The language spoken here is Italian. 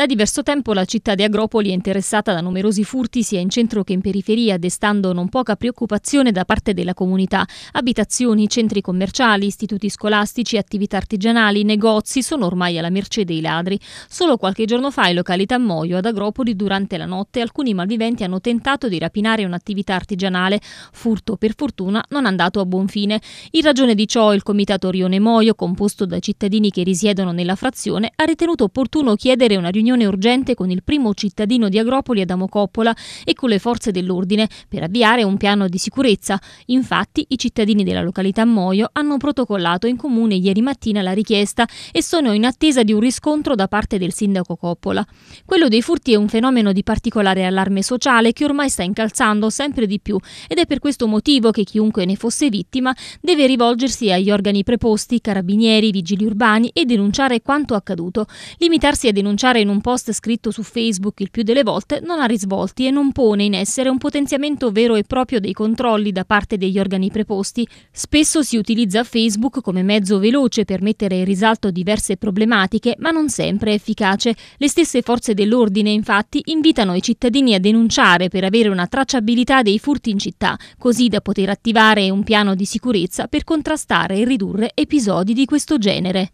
Da diverso tempo la città di Agropoli è interessata da numerosi furti sia in centro che in periferia, destando non poca preoccupazione da parte della comunità. Abitazioni, centri commerciali, istituti scolastici, attività artigianali, negozi sono ormai alla merce dei ladri. Solo qualche giorno fa in località Moio ad Agropoli durante la notte alcuni malviventi hanno tentato di rapinare un'attività artigianale. Furto per fortuna non andato a buon fine. In ragione di ciò il comitato Rione Moio, composto da cittadini che risiedono nella frazione, ha ritenuto opportuno chiedere una riunione riunione urgente con il primo cittadino di Agropoli Adamo Coppola e con le forze dell'ordine per avviare un piano di sicurezza. Infatti i cittadini della località Moio hanno protocollato in comune ieri mattina la richiesta e sono in attesa di un riscontro da parte del sindaco Coppola. Quello dei furti è un fenomeno di particolare allarme sociale che ormai sta incalzando sempre di più ed è per questo motivo che chiunque ne fosse vittima deve rivolgersi agli organi preposti, carabinieri, vigili urbani e denunciare quanto accaduto. Limitarsi a denunciare in un post scritto su Facebook il più delle volte non ha risvolti e non pone in essere un potenziamento vero e proprio dei controlli da parte degli organi preposti. Spesso si utilizza Facebook come mezzo veloce per mettere in risalto diverse problematiche, ma non sempre è efficace. Le stesse forze dell'ordine, infatti, invitano i cittadini a denunciare per avere una tracciabilità dei furti in città, così da poter attivare un piano di sicurezza per contrastare e ridurre episodi di questo genere.